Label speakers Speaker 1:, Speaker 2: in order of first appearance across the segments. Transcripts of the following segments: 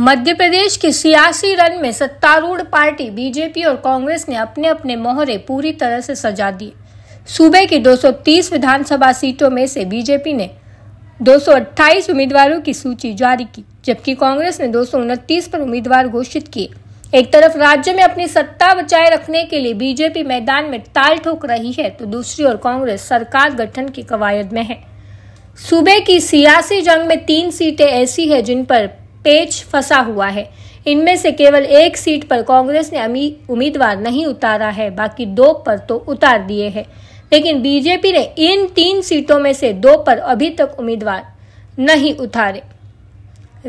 Speaker 1: मध्य प्रदेश की सियासी रन में सत्तारूढ़ पार्टी बीजेपी और कांग्रेस ने अपने अपने मोहरे पूरी तरह से सजा दिए सूबे की 230 विधानसभा सीटों में से बीजेपी ने 228 उम्मीदवारों की सूची जारी की जबकि कांग्रेस ने दो पर उम्मीदवार घोषित किए एक तरफ राज्य में अपनी सत्ता बचाए रखने के लिए बीजेपी मैदान में ताल ठोक रही है तो दूसरी ओर कांग्रेस सरकार गठन की कवायद में है सूबे की सियासी जंग में तीन सीटें ऐसी है जिन पर पेच फंसा हुआ है इनमें से केवल एक सीट पर कांग्रेस ने उम्मीदवार नहीं उतारा है बाकी दो पर तो उतार दिए हैं लेकिन बीजेपी ने इन तीन सीटों में से दो पर अभी तक उम्मीदवार नहीं उतारे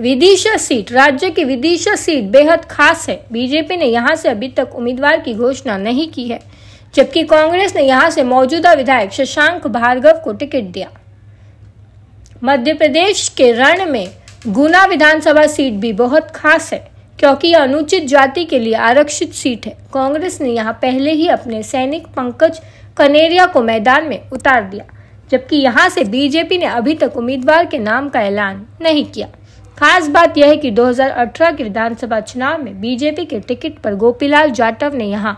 Speaker 1: विदिशा सीट राज्य की विदिशा सीट बेहद खास है बीजेपी ने यहाँ से अभी तक उम्मीदवार की घोषणा नहीं की है जबकि कांग्रेस ने यहाँ से मौजूदा विधायक शशांक भार्गव को टिकट दिया मध्य प्रदेश के रण में गुना विधानसभा सीट भी बहुत खास है क्योंकि अनुचित जाति के लिए आरक्षित सीट है कांग्रेस ने यहाँ पहले ही अपने सैनिक पंकज कनेरिया को मैदान में उतार दिया जबकि यहाँ से बीजेपी ने अभी तक उम्मीदवार के नाम का ऐलान नहीं किया खास बात यह है कि 2018 के विधानसभा चुनाव में बीजेपी के टिकट पर गोपीलाल जाटव ने यहाँ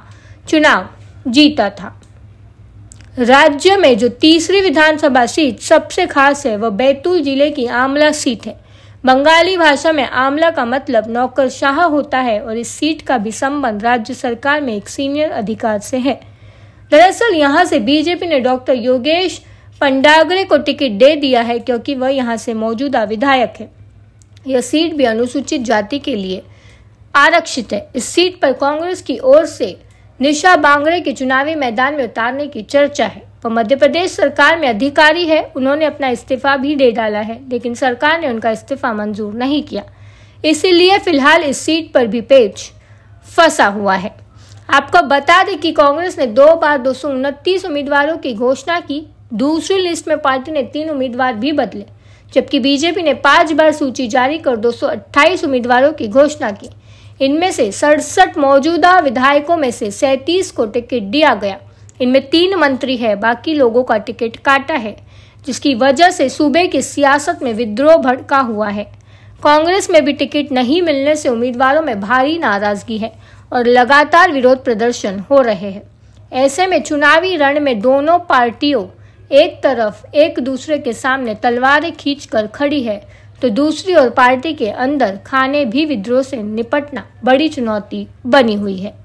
Speaker 1: चुनाव जीता था राज्य में जो तीसरी विधानसभा सीट सबसे खास है वह बैतूल जिले की आमला सीट है बंगाली भाषा में आमला का मतलब नौकरशाह होता है और इस सीट का भी संबंध राज्य सरकार में एक सीनियर अधिकार से है दरअसल यहाँ से बीजेपी ने डॉक्टर योगेश पंडागरे को टिकट दे दिया है क्योंकि वह यहाँ से मौजूदा विधायक है यह सीट भी अनुसूचित जाति के लिए आरक्षित है इस सीट पर कांग्रेस की ओर से निशा बांगड़े के चुनावी मैदान में उतारने की चर्चा है वो मध्य प्रदेश सरकार में अधिकारी है उन्होंने अपना इस्तीफा भी दे डाला है लेकिन सरकार ने उनका इस्तीफा मंजूर नहीं किया इसीलिए फिलहाल इस सीट पर भी पेच फंसा हुआ है आपको बता दें कि कांग्रेस ने दो बार दो उम्मीदवारों की घोषणा की दूसरी लिस्ट में पार्टी ने तीन उम्मीदवार भी बदले जबकि बीजेपी ने पांच बार सूची जारी कर 228 उम्मीदवारों की घोषणा की इनमें से सड़सठ मौजूदा विधायकों में से सैतीस को टिकट दिया गया इनमें तीन मंत्री है बाकी लोगों का टिकट काटा है जिसकी वजह से सूबे की सियासत में विद्रोह भड़का हुआ है कांग्रेस में भी टिकट नहीं मिलने से उम्मीदवारों में भारी नाराजगी है और लगातार विरोध प्रदर्शन हो रहे हैं ऐसे में चुनावी रण में दोनों पार्टियों एक तरफ एक दूसरे के सामने तलवारें कर खड़ी है तो दूसरी ओर पार्टी के अंदर खाने भी विद्रोह से निपटना बड़ी चुनौती बनी हुई है